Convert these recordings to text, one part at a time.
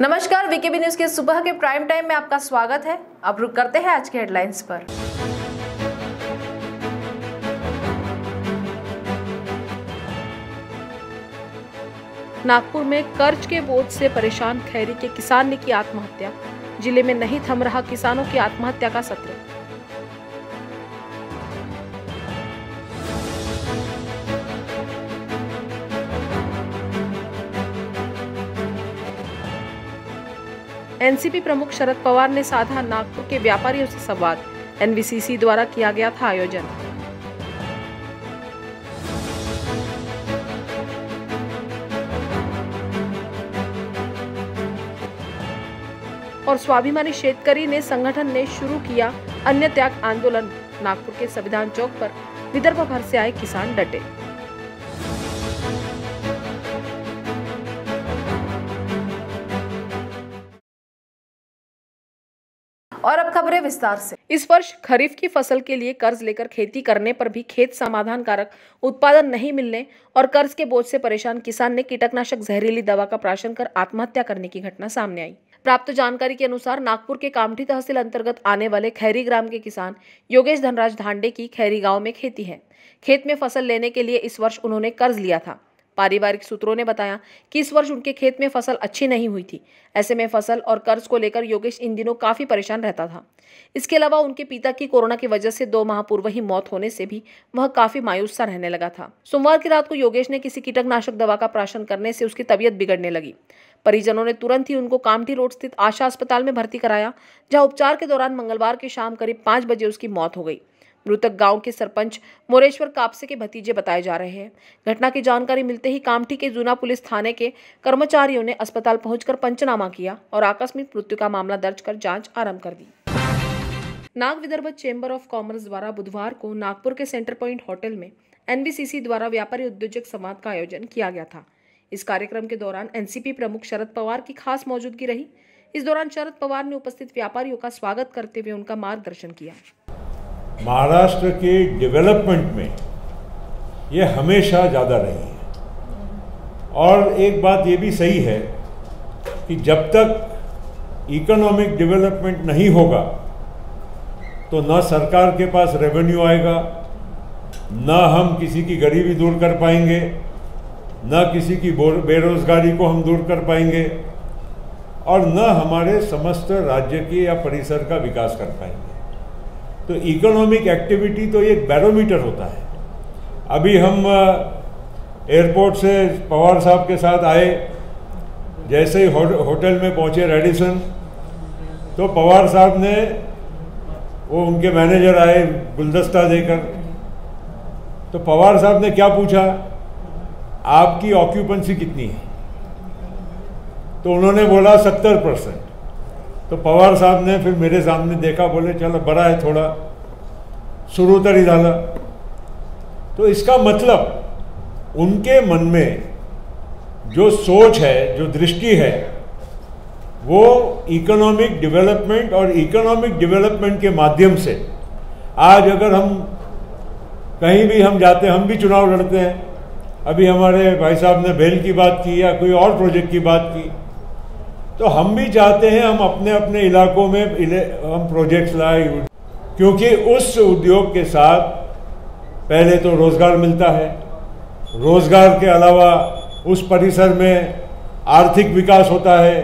नमस्कार VKB news के सुबह के प्राइम टाइम में आपका स्वागत है अब रुक करते हैं आज के हेडलाइंस पर नागपुर में कर्ज के बोझ से परेशान खैरी के किसान ने की आत्महत्या जिले में नहीं थम रहा किसानों की आत्महत्या का सत्र एनसीपी प्रमुख शरद पवार ने साधा नागपुर के व्यापारियों से संवाद एनबीसीसी द्वारा किया गया था आयोजन और स्वाभिमानी शेतकरी ने संगठन ने शुरू किया अन्य त्याग आंदोलन नागपुर के संविधान चौक पर विदर्भ भर से आए किसान डटे और अब खबरें विस्तार से इस वर्ष खरीफ की फसल के लिए कर्ज लेकर खेती करने पर भी खेत समाधान कारक उत्पादन नहीं मिलने और कर्ज के बोझ से परेशान किसान ने कीटकनाशक जहरीली दवा का प्राशन कर आत्महत्या करने की घटना सामने आई प्राप्त जानकारी के अनुसार नागपुर के कामठी तहसील अंतर्गत आने वाले खैरी ग्राम के किसान योगेश धनराज धांडे की खैरी गांव में खेती है खेत में फसल लेने के लिए इस वर्ष उन्होंने कर्ज लिया था पारिवारिक सूत्रों ने बताया कि इस वर्ष उनके खेत में फसल अच्छी नहीं हुई थी ऐसे में फसल और कर्ज को लेकर योगेश इन दिनों काफ़ी परेशान रहता था इसके अलावा उनके पिता की कोरोना की वजह से दो माह पूर्व ही मौत होने से भी वह काफ़ी मायूस सा रहने लगा था सोमवार की रात को योगेश ने किसी कीटकनाशक दवा का प्राशन करने से उसकी तबीयत बिगड़ने लगी परिजनों ने तुरंत ही उनको कामठी रोड स्थित आशा अस्पताल में भर्ती कराया जहां उपचार के दौरान मंगलवार की शाम करीब पांच बजे उसकी मौत हो गई मृतक गांव के सरपंच मोरेश्वर कापसे के भतीजे बताए जा रहे हैं घटना की जानकारी मिलते ही कामठी के जूना पुलिस थाने के कर्मचारियों ने अस्पताल पहुंचकर पंचनामा किया और आकस्मिक मृत्यु का मामला दर्ज कर जांच आरंभ कर दी Nag Vidarbha chamber of commerce द्वारा बुधवार को नागपुर के सेंटर पॉइंट होटल में एनबीसीसी द्वारा व्यापारी उद्योजक संवाद का आयोजन किया गया था इस कार्यक्रम के दौरान एनसीपी प्रमुख शरद पवार की खास मौजूदगी रही इस दौरान शरद पवार ने उपस्थित व्यापारियों का स्वागत करते हुए उनका मार्गदर्शन किया महाराष्ट्र के डेवलपमेंट में ये हमेशा ज़्यादा रही है और एक बात ये भी सही है कि जब तक इकोनॉमिक डेवलपमेंट नहीं होगा तो ना सरकार के पास रेवेन्यू आएगा ना हम किसी की गरीबी दूर कर पाएंगे ना किसी की बेरोजगारी को हम दूर कर पाएंगे और न हमारे समस्त राज्य के या परिसर का विकास कर पाएंगे तो इकोनॉमिक एक्टिविटी तो एक बैरोमीटर होता है अभी हम एयरपोर्ट से पवार साहब के साथ आए जैसे ही हो, होटल में पहुंचे रेडिसन तो पवार साहब ने वो उनके मैनेजर आए गुलदस्ता देकर तो पवार साहब ने क्या पूछा आपकी ऑक्यूपेंसी कितनी है तो उन्होंने बोला सत्तर परसेंट तो पवार साहब ने फिर मेरे सामने देखा बोले चलो बड़ा है थोडा शुरू तरी डाला तो इसका मतलब उनके मन में जो सोच है जो दृष्टि है वो इकोनॉमिक डेवलपमेंट और इकोनॉमिक डेवलपमेंट के माध्यम से आज अगर हम कहीं भी हम जाते हैं हम भी चुनाव लड़ते हैं अभी हमारे भाई साहब ने बेल की बात की या कोई और प्रोजेक्ट की बात की तो हम भी चाहते हैं हम अपने अपने इलाकों में इले, हम प्रोजेक्ट्स लाए क्योंकि उस उद्योग के साथ पहले तो रोज़गार मिलता है रोज़गार के अलावा उस परिसर में आर्थिक विकास होता है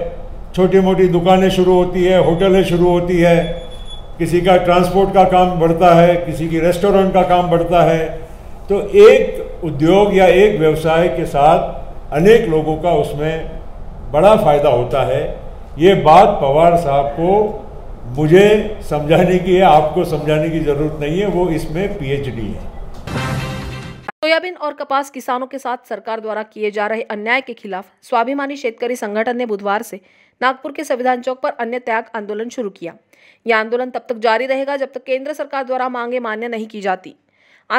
छोटी मोटी दुकानें शुरू होती है होटलें शुरू होती है किसी का ट्रांसपोर्ट का काम बढ़ता है किसी की रेस्टोरेंट का काम बढ़ता है तो एक उद्योग या एक व्यवसाय के साथ अनेक लोगों का उसमें बड़ा फ़ायदा होता है ये बात पवार साहब को मुझे समझाने की है आपको समझाने की ज़रूरत नहीं है वो इसमें पीएचडी है सोयाबीन और कपास किसानों के साथ सरकार द्वारा किए जा रहे अन्याय के खिलाफ स्वाभिमानी शेतकरी संगठन ने बुधवार से नागपुर के संविधान चौक पर अन्य त्याग आंदोलन शुरू किया यह आंदोलन तब तक जारी रहेगा जब तक केंद्र सरकार द्वारा मांगे मान्य नहीं की जाती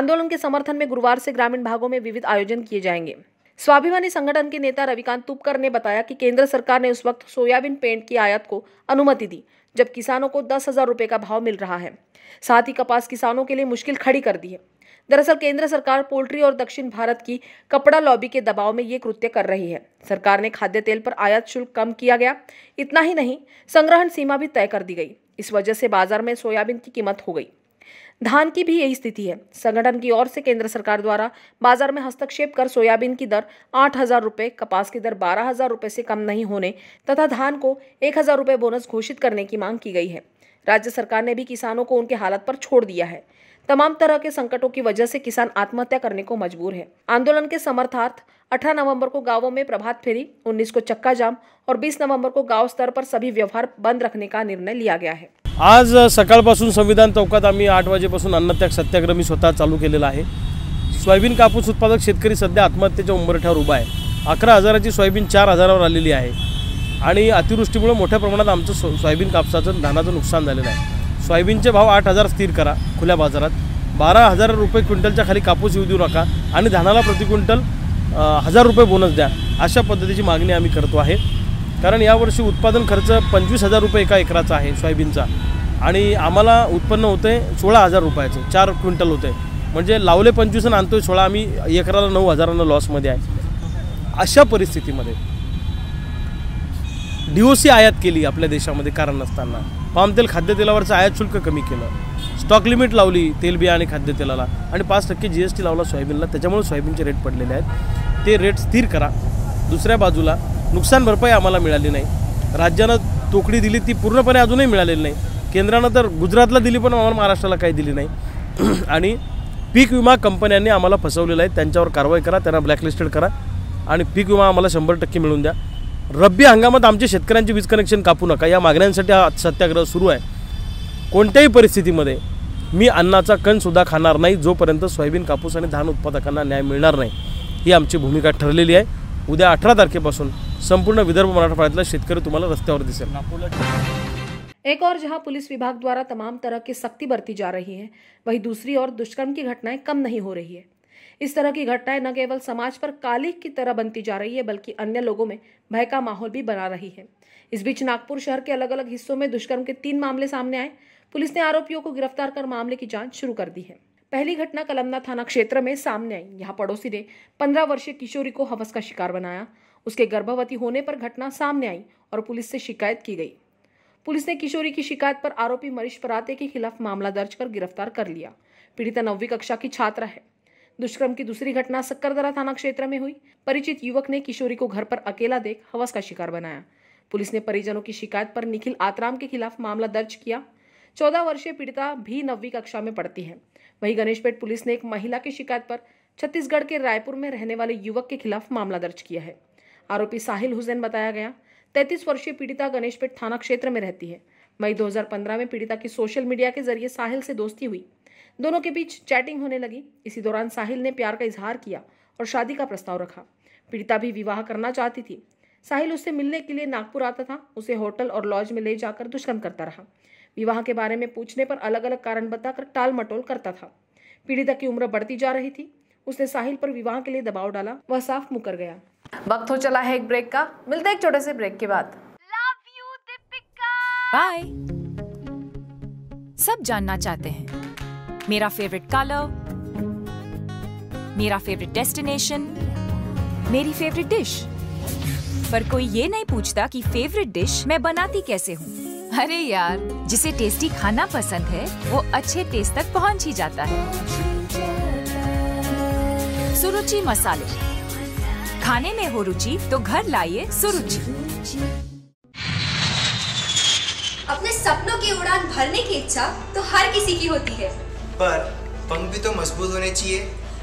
आंदोलन के समर्थन में गुरुवार से ग्रामीण भागों में विविध आयोजन किए जाएंगे स्वाभिमानी संगठन के नेता रविकांत तुपकर ने बताया कि केंद्र सरकार ने उस वक्त सोयाबीन पेंट की आयात को अनुमति दी जब किसानों को दस हजार रुपये का भाव मिल रहा है साथ ही कपास किसानों के लिए मुश्किल खड़ी कर दी है दरअसल केंद्र सरकार पोल्ट्री और दक्षिण भारत की कपड़ा लॉबी के दबाव में ये कृत्य कर रही है सरकार ने खाद्य तेल पर आयात शुल्क कम किया गया इतना ही नहीं संग्रहण सीमा भी तय कर दी गई इस वजह से बाजार में सोयाबीन की कीमत हो गई धान की भी यही स्थिति है संगठन की ओर से केंद्र सरकार द्वारा बाजार में हस्तक्षेप कर सोयाबीन की दर आठ हज़ार रुपये कपास की दर बारह हज़ार रुपये से कम नहीं होने तथा धान को एक हज़ार रुपये बोनस घोषित करने की मांग की गई है राज्य सरकार ने भी किसानों को उनके हालत पर छोड़ दिया है तमाम तरह के संकटों की वजह से किसान आत्महत्या करने को मजबूर है आंदोलन के समर्थार्थ 18 नवंबर को गांवों में प्रभात फेरी 19 को चक्का जाम और 20 नवंबर को गांव स्तर पर सभी व्यवहार बंद रखने का निर्णय लिया गया है आज सकाळपासून संविधान चौकात आम्ही आठ वाजेपासून अन्नत्याग सत्याग्रह मी स्वतः चालू केलेला आहे सोयाबीन कापूस उत्पादक शेतकरी सध्या आत्महत्येच्या उंबरठ्यावर उभा आहे अकरा हजाराची सोयाबीन चार हजारावर आलेली आहे आणि अतिवृष्टीमुळे मोठ्या प्रमाणात आमचं सो सोयाबीन कापसाचं धानाचं नुकसान झालेलं आहे सोयाबीनचे भाव आठ हजार स्थिर करा खुल्या बाजारात बारा हजार रुपये क्विंटलच्या खाली कापूस येऊ देऊ नका आणि धानाला प्रति क्विंटल हजार रुपये बोनस द्या अशा पद्धतीची मागणी आम्ही करतो आहे कारण यावर्षी उत्पादन खर्च पंचवीस हजार रुपये एका एकराचा आहे सोयाबीनचा आणि आम्हाला उत्पन्न होते सोळा हजार रुपयाचं चार क्विंटल होते म्हणजे लावले पंचवीस आणि आणतोय सोळा आम्ही एकराला नऊ हजारानं लॉसमध्ये आहे अशा परिस्थितीमध्ये डीओसी आयात केली आपल्या देशामध्ये कारण नसताना पामतेल खाद्यतेलावरचं आयात शुल्क कमी केलं स्टॉक लिमिट लावली तेलबिया आणि खाद्यतेलाला आणि पाच टक्के जी एस टी लावला सोयाबीनला त्याच्यामुळे सोयाबीनचे रेट पडलेले आहेत ते रेट स्थिर करा दुसऱ्या बाजूला नुकसान भरपाई आम्हाला मिळाली नाही राज्यानं तोकडी दिली ती पूर्णपणे अजूनही मिळालेली नाही केंद्रानं तर गुजरातला दिली पण आम्हाला महाराष्ट्राला काही दिली नाही आणि पीक विमा कंपन्यांनी आम्हाला फसवलेलं आहे त्यांच्यावर कारवाई करा त्यांना ब्लॅकलिस्टेड करा आणि पीक विमा आम्हाला शंभर टक्के मिळून द्या रब्बी हंगामात आमचे शेतकऱ्यांचे वीज कनेक्शन कापू नका या मागण्यांसाठी हा सत्याग्रह सुरू आहे कोणत्याही परिस्थितीमध्ये मी अन्नाचा कणसुद्धा खाणार नाही जोपर्यंत सोयाबीन कापूस आणि धान उत्पादकांना न्याय मिळणार नाही ही आमची भूमिका ठरलेली आहे उद्या अठरा तारखेपासून संपूर्ण विदर्भ मराठवाड्यातला शेक तुम्हारा रस्त्यावर एक और जहां पुलिस विभाग द्वारा तमाम तरह की सख्ती बरती जा रही है वहीं दूसरी ओर दुष्कर्म की घटनाएं कम नहीं हो रही है इस तरह की घटनाएं न केवल समाज पर काली की तरह बनती जा रही है बल्कि अन्य लोगों में भय का माहौल भी बना रही है इस बीच नागपुर शहर के अलग अलग हिस्सों में दुष्कर्म के तीन मामले सामने आए पुलिस ने आरोपियों को गिरफ्तार कर मामले की जांच शुरू कर दी है पहली घटना कलमना थाना क्षेत्र में सामने आई यहाँ पड़ोसी ने पंद्रह वर्षीय किशोरी को हवस का शिकार बनाया उसके गर्भवती होने पर घटना सामने आई और पुलिस से शिकायत की गई पुलिस ने किशोरी की शिकायत पर आरोपी मरीश पराते के खिलाफ मामला दर्ज कर गिरफ्तार कर लिया पीड़िता नौवीं कक्षा की छात्रा है दुष्कर्म की दूसरी घटना सक्करदरा थाना क्षेत्र में हुई परिचित युवक ने किशोरी को घर पर अकेला देख हवस का शिकार बनाया पुलिस ने परिजनों की शिकायत पर निखिल आतराम के खिलाफ मामला दर्ज किया चौदह वर्षीय पीड़िता भी नवी कक्षा में पढ़ती है वहीं गणेशपेट पुलिस ने एक महिला की शिकायत पर छत्तीसगढ़ के रायपुर में रहने वाले युवक के खिलाफ मामला दर्ज किया है आरोपी साहिल हुसैन बताया गया तैतीस वर्षीय पीड़िता गणेशपेट थाना क्षेत्र में रहती है मई 2015 में पीड़िता की सोशल मीडिया के जरिए साहिल से दोस्ती हुई दोनों के बीच चैटिंग होने लगी इसी दौरान साहिल ने प्यार का इजहार किया और शादी का प्रस्ताव रखा पीड़िता भी विवाह करना चाहती थी साहिल उससे मिलने के लिए नागपुर आता था उसे होटल और लॉज में ले जाकर दुष्कर्म करता रहा विवाह के बारे में पूछने पर अलग अलग कारण बताकर टाल मटोल करता था पीड़िता की उम्र बढ़ती जा रही थी उसने साहिल पर विवाह के लिए दबाव डाला वह साफ मुकर गया वक्त हो चला है एक ब्रेक का मिलते हैं एक छोटे से ब्रेक के बाद बाय सब जानना चाहते हैं मेरा फेवरेट कलर मेरा फेवरेट डेस्टिनेशन मेरी फेवरेट डिश पर कोई ये नहीं पूछता कि फेवरेट डिश मैं बनाती कैसे हूँ अरे यार जिसे टेस्टी खाना पसंद है वो अच्छे टेस्ट तक पहुँच ही जाता है सुरुचि मसाले खाने में हो रुचि तो घर लाइए सुरुचि अपने सपनों की उड़ान भरने की इच्छा तो हर किसी की होती है पर पंख भी तो मजबूत होने चाहिए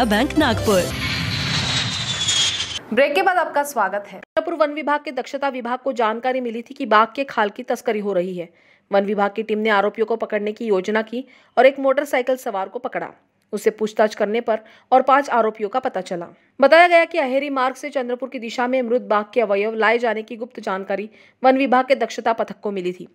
सहकारिता बैंक नागपुर ब्रेक के बाद आपका स्वागत है मिर्जापुर वन विभाग के दक्षता विभाग को जानकारी मिली थी कि बाघ के खाल की तस्करी हो रही है वन विभाग की टीम ने आरोपियों को पकड़ने की योजना की और एक मोटरसाइकिल सवार को पकड़ा उसे पूछताछ करने पर और पांच आरोपियों का पता चला बताया गया कि अहेरी मार्ग से चंद्रपुर की दिशा में मृत बाघ के अवयव लाए जाने की गुप्त जानकारी वन विभाग के दक्षता पथक को मिली थी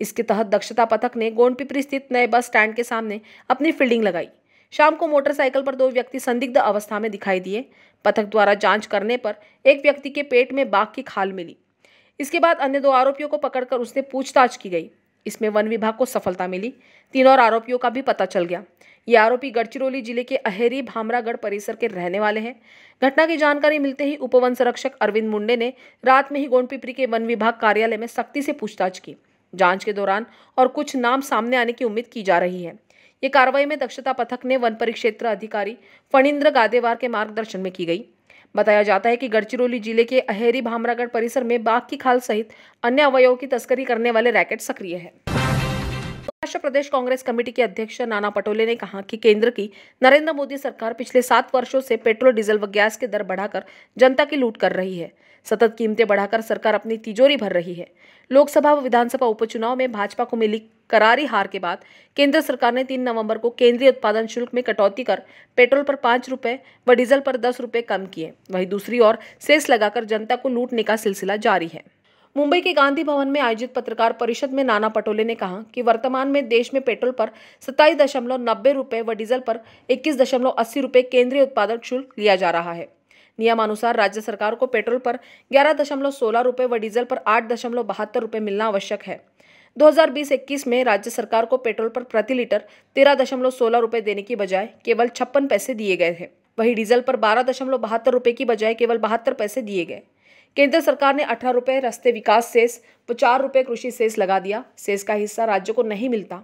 इसके तहत दक्षता पथक ने गोंडपिपरी स्थित नए बस स्टैंड के सामने अपनी फील्डिंग लगाई शाम को मोटरसाइकिल पर दो व्यक्ति संदिग्ध अवस्था में दिखाई दिए पथक द्वारा जांच करने पर एक व्यक्ति के पेट में बाघ की खाल मिली इसके बाद अन्य दो आरोपियों को पकड़कर उसने पूछताछ की गई इसमें वन विभाग को सफलता मिली तीन और आरोपियों का भी पता चल गया ये आरोपी गढ़चिरौली जिले के अहेरी भामरागढ़ परिसर के रहने वाले हैं घटना की जानकारी मिलते ही उपवन संरक्षक अरविंद मुंडे ने रात में ही गोंडपिपरी के वन विभाग कार्यालय में सख्ती से पूछताछ की जांच के दौरान और कुछ नाम सामने आने की उम्मीद की जा रही है ये कार्रवाई में दक्षता पथक ने वन परिक्षेत्र अधिकारी फणिंद्र गादेवार के मार्गदर्शन में की गई बताया जाता है कि गढ़चिरौली जिले के अहेरी भामरागढ़ परिसर में बाघ की खाल सहित अन्य अवयवों की तस्करी करने वाले रैकेट सक्रिय है महाराष्ट्र प्रदेश कांग्रेस कमेटी के अध्यक्ष नाना पटोले ने कहा कि केंद्र की नरेंद्र मोदी सरकार पिछले सात वर्षों से पेट्रोल डीजल व गैस के दर बढ़ाकर जनता की लूट कर रही है सतत कीमतें बढ़ाकर सरकार अपनी तिजोरी भर रही है लोकसभा व विधानसभा उपचुनाव में भाजपा को मिली करारी हार के बाद केंद्र सरकार ने तीन नवंबर को केंद्रीय उत्पादन शुल्क में कटौती कर पेट्रोल पर पांच रुपए व डीजल पर दस रुपए कम किए वहीं दूसरी ओर सेस लगाकर जनता को लूटने का सिलसिला जारी है मुंबई के गांधी भवन में आयोजित पत्रकार परिषद में नाना पटोले ने कहा कि वर्तमान में देश में पेट्रोल पर सत्ताईस दशमलव नब्बे रुपये व डीजल पर इक्कीस दशमलव अस्सी रुपये केंद्रीय उत्पादक शुल्क लिया जा रहा है नियमानुसार राज्य सरकार को पेट्रोल पर ग्यारह दशमलव सोलह रुपये व डीजल पर आठ दशमलव बहत्तर रुपये मिलना आवश्यक है 2020-21 में राज्य सरकार को पेट्रोल पर प्रति लीटर तेरह दशमलव सोलह रुपये देने की बजाय केवल छप्पन पैसे दिए गए थे वहीं डीजल पर बारह दशमलव बहत्तर रुपये की बजाय केवल बहत्तर पैसे दिए गए केंद्र सरकार ने अठारह रुपये रस्ते विकास सेस व चार रुपये कृषि सेस लगा दिया सेस का हिस्सा राज्यों को नहीं मिलता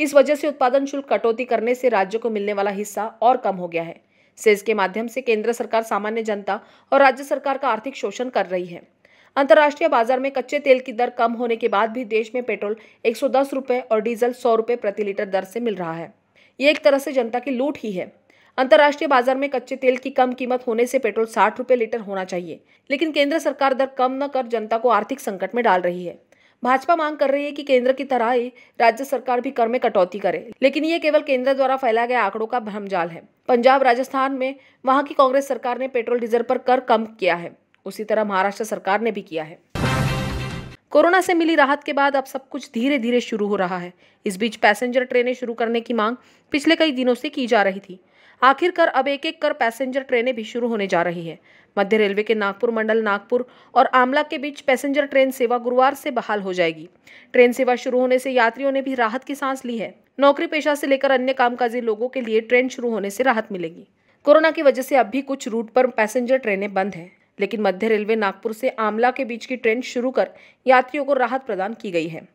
इस वजह से उत्पादन शुल्क कटौती करने से राज्यों को मिलने वाला हिस्सा और कम हो गया है सेस के माध्यम से केंद्र सरकार सामान्य जनता और राज्य सरकार का आर्थिक शोषण कर रही है अंतर्राष्ट्रीय बाजार में कच्चे तेल की दर कम होने के बाद भी देश में पेट्रोल एक सौ और डीजल सौ प्रति लीटर दर से मिल रहा है ये एक तरह से जनता की लूट ही है अंतर्राष्ट्रीय बाजार में कच्चे तेल की कम कीमत होने से पेट्रोल साठ रुपये लीटर होना चाहिए लेकिन केंद्र सरकार दर कम न कर जनता को आर्थिक संकट में डाल रही है भाजपा मांग कर रही है कि केंद्र की तरह ही राज्य सरकार भी कर में कटौती करे लेकिन ये केवल केंद्र द्वारा फैलाया गया आंकड़ों का भ्रमजाल है पंजाब राजस्थान में वहाँ की कांग्रेस सरकार ने पेट्रोल डीजल पर कर कम किया है उसी तरह महाराष्ट्र सरकार ने भी किया है कोरोना से मिली राहत के बाद अब सब कुछ धीरे धीरे शुरू हो रहा है इस बीच पैसेंजर ट्रेनें शुरू करने की मांग पिछले कई दिनों से की जा रही थी आखिरकार अब एक एक कर पैसेंजर ट्रेनें भी शुरू होने जा रही है मध्य रेलवे के नागपुर मंडल नागपुर और आमला के बीच पैसेंजर ट्रेन सेवा गुरुवार से बहाल हो जाएगी ट्रेन सेवा शुरू होने से यात्रियों ने भी राहत की सांस ली है नौकरी पेशा से लेकर अन्य कामकाजी लोगों के लिए ट्रेन शुरू होने से राहत मिलेगी कोरोना की वजह से अब भी कुछ रूट पर पैसेंजर ट्रेनें बंद हैं लेकिन मध्य रेलवे नागपुर से आमला के बीच की ट्रेन शुरू कर यात्रियों को राहत प्रदान की गई है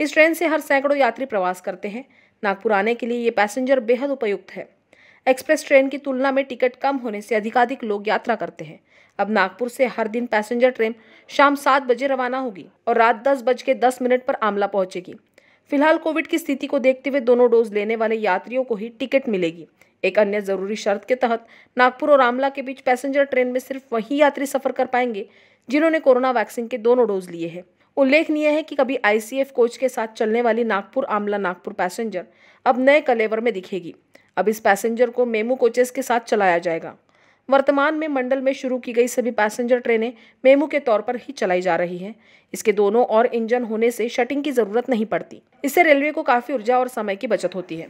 इस ट्रेन से हर सैकड़ों यात्री प्रवास करते हैं नागपुर आने के लिए ये पैसेंजर बेहद उपयुक्त है एक्सप्रेस ट्रेन की तुलना में टिकट कम होने से अधिकाधिक लोग यात्रा करते हैं अब नागपुर से हर दिन पैसेंजर ट्रेन शाम सात बजे रवाना होगी और रात दस बज के दस मिनट पर आमला पहुंचेगी फिलहाल कोविड की स्थिति को देखते हुए दोनों डोज लेने वाले यात्रियों को ही टिकट मिलेगी एक अन्य जरूरी शर्त के तहत नागपुर और आमला के बीच पैसेंजर ट्रेन में सिर्फ वही यात्री सफर कर पाएंगे जिन्होंने कोरोना वैक्सीन के दोनों डोज लिए हैं उल्लेखनीय है कि कभी आईसीएफ कोच के साथ चलने वाली नागपुर आमला नागपुर पैसेंजर अब नए कलेवर में दिखेगी अब इस पैसेंजर को मेमू कोचेस के साथ चलाया जाएगा वर्तमान में मंडल में शुरू की गई सभी पैसेंजर ट्रेनें मेमू के तौर पर ही चलाई जा रही हैं इसके दोनों और इंजन होने से शटिंग की जरूरत नहीं पड़ती इससे रेलवे को काफी ऊर्जा और समय की बचत होती है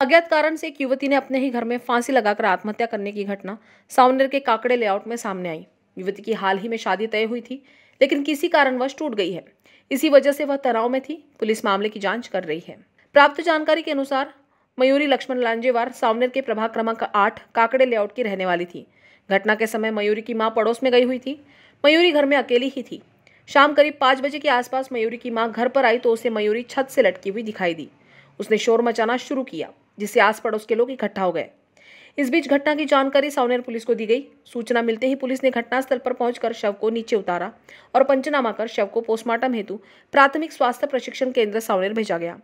अज्ञात कारण से एक युवती ने अपने ही घर में फांसी लगाकर आत्महत्या करने की घटना सावनेर के काकड़े लेआउट में सामने आई युवती की हाल ही में शादी तय हुई थी लेकिन किसी कारणवश टूट गई है इसी वजह से वह तनाव में थी पुलिस मामले की जांच कर रही है प्राप्त जानकारी के अनुसार मयूरी लक्ष्मण लांजेवार सावनेर के प्रभाग क्रमांक का आठ काकड़े लेआउट की रहने वाली थी घटना के समय मयूरी की माँ पड़ोस में गई हुई थी मयूरी घर में अकेली ही थी शाम करीब पाँच बजे के आसपास मयूरी की माँ घर पर आई तो उसे मयूरी छत से लटकी हुई दिखाई दी उसने शोर मचाना शुरू किया जिससे आस पड़ोस के लोग इकट्ठा हो गए इस बीच घटना की जानकारी सावनेर पुलिस को दी गई सूचना मिलते ही पुलिस ने घटनास्थल पर पहुंचकर शव को नीचे उतारा और पंचनामा कर शव को पोस्टमार्टम हेतु प्राथमिक स्वास्थ्य प्रशिक्षण केंद्र सावनेर भेजा गया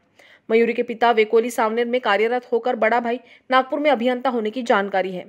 मयूरी के पिता वेकोली सावनेर में कार्यरत होकर बड़ा भाई नागपुर में अभियंता होने की जानकारी है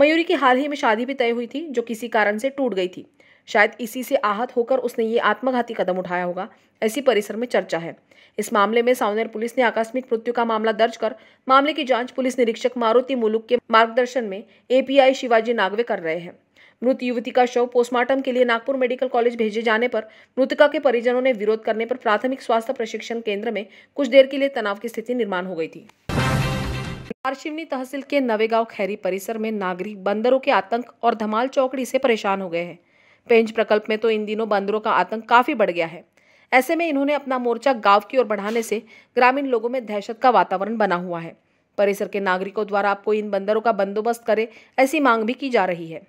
मयूरी की हाल ही में शादी भी तय हुई थी जो किसी कारण से टूट गई थी शायद इसी से आहत होकर उसने ये आत्मघाती कदम उठाया होगा ऐसी परिसर में चर्चा है इस मामले में सावनेर पुलिस ने आकस्मिक मृत्यु का मामला दर्ज कर मामले की जांच पुलिस निरीक्षक मारुति मुलुक के मार्गदर्शन में एपीआई शिवाजी नागवे कर रहे हैं मृत युवती का शव पोस्टमार्टम के लिए नागपुर मेडिकल कॉलेज भेजे जाने पर मृतका के परिजनों ने विरोध करने पर प्राथमिक स्वास्थ्य प्रशिक्षण केंद्र में कुछ देर के लिए तनाव की स्थिति निर्माण हो गई थी पारशिवनी तहसील के नवेगांव खैरी परिसर में नागरिक बंदरों के आतंक और धमाल चौकड़ी से परेशान हो गए हैं पेंच प्रकल्प में तो इन दिनों बंदरों का आतंक काफ़ी बढ़ गया है ऐसे में इन्होंने अपना मोर्चा गांव की ओर बढ़ाने से ग्रामीण लोगों में दहशत का वातावरण बना हुआ है परिसर के नागरिकों द्वारा आपको इन बंदरों का बंदोबस्त करे ऐसी मांग भी की जा रही है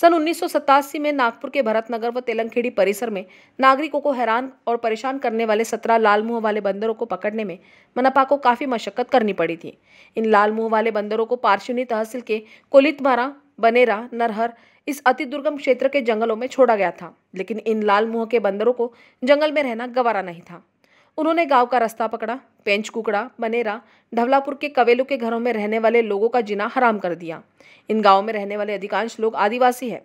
सन उन्नीस में नागपुर के भरतनगर व तेलंगखेड़ी परिसर में नागरिकों को हैरान और परेशान करने वाले सत्रह लाल मुंह वाले बंदरों को पकड़ने में मनपा को काफ़ी मशक्कत करनी पड़ी थी इन लाल मुंह वाले बंदरों को पार्श्वनी तहसील के कोलितमारा बनेरा नरहर इस अति दुर्गम क्षेत्र के जंगलों में छोड़ा गया था लेकिन इन लाल मुंह के बंदरों को जंगल में रहना गवारा नहीं था उन्होंने गांव का रास्ता पकड़ा पेंच कुकड़ा बनेरा ढवलापुर के कवेलू के घरों में रहने वाले लोगों का जीना हराम कर दिया इन गाँव में रहने वाले अधिकांश लोग आदिवासी हैं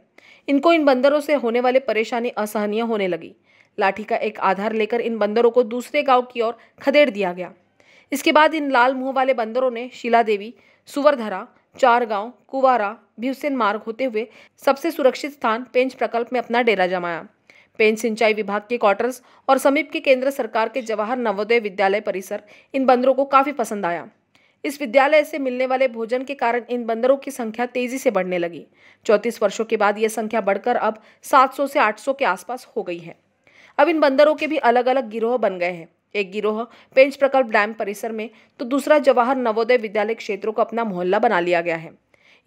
इनको इन बंदरों से होने वाले परेशानी असहनीय होने लगी लाठी का एक आधार लेकर इन बंदरों को दूसरे गांव की ओर खदेड़ दिया गया इसके बाद इन लाल मुंह वाले बंदरों ने शिला देवी सुवरधरा चार गांव कुवारा भीवसेन मार्ग होते हुए सबसे सुरक्षित स्थान पेंच प्रकल्प में अपना डेरा जमाया पेंच सिंचाई विभाग के क्वार्टर्स और समीप के केंद्र सरकार के जवाहर नवोदय विद्यालय परिसर इन बंदरों को काफ़ी पसंद आया इस विद्यालय से मिलने वाले भोजन के कारण इन बंदरों की संख्या तेजी से बढ़ने लगी चौंतीस वर्षों के बाद यह संख्या बढ़कर अब 700 से 800 के आसपास हो गई है अब इन बंदरों के भी अलग अलग गिरोह बन गए हैं एक गिरोह पेंच प्रकल्प डैम परिसर में तो दूसरा जवाहर नवोदय विद्यालय क्षेत्रों को अपना मोहल्ला बना लिया गया है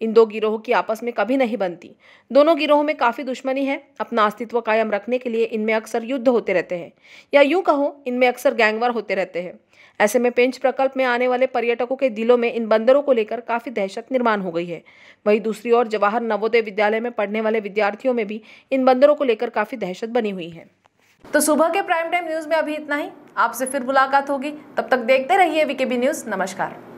इन दो गिरोहों की आपस में कभी नहीं बनती दोनों गिरोहों में काफ़ी दुश्मनी है अपना अस्तित्व कायम रखने के लिए इनमें अक्सर युद्ध होते रहते हैं या यूं कहो इनमें अक्सर गैंगवार होते रहते हैं ऐसे में पेंच प्रकल्प में आने वाले पर्यटकों के दिलों में इन बंदरों को लेकर काफ़ी दहशत निर्माण हो गई है वहीं दूसरी ओर जवाहर नवोदय विद्यालय में पढ़ने वाले विद्यार्थियों में भी इन बंदरों को लेकर काफ़ी दहशत बनी हुई है तो सुबह के प्राइम टाइम न्यूज़ में अभी इतना ही आपसे फिर मुलाकात होगी तब तक देखते रहिए वीकेबी न्यूज़ नमस्कार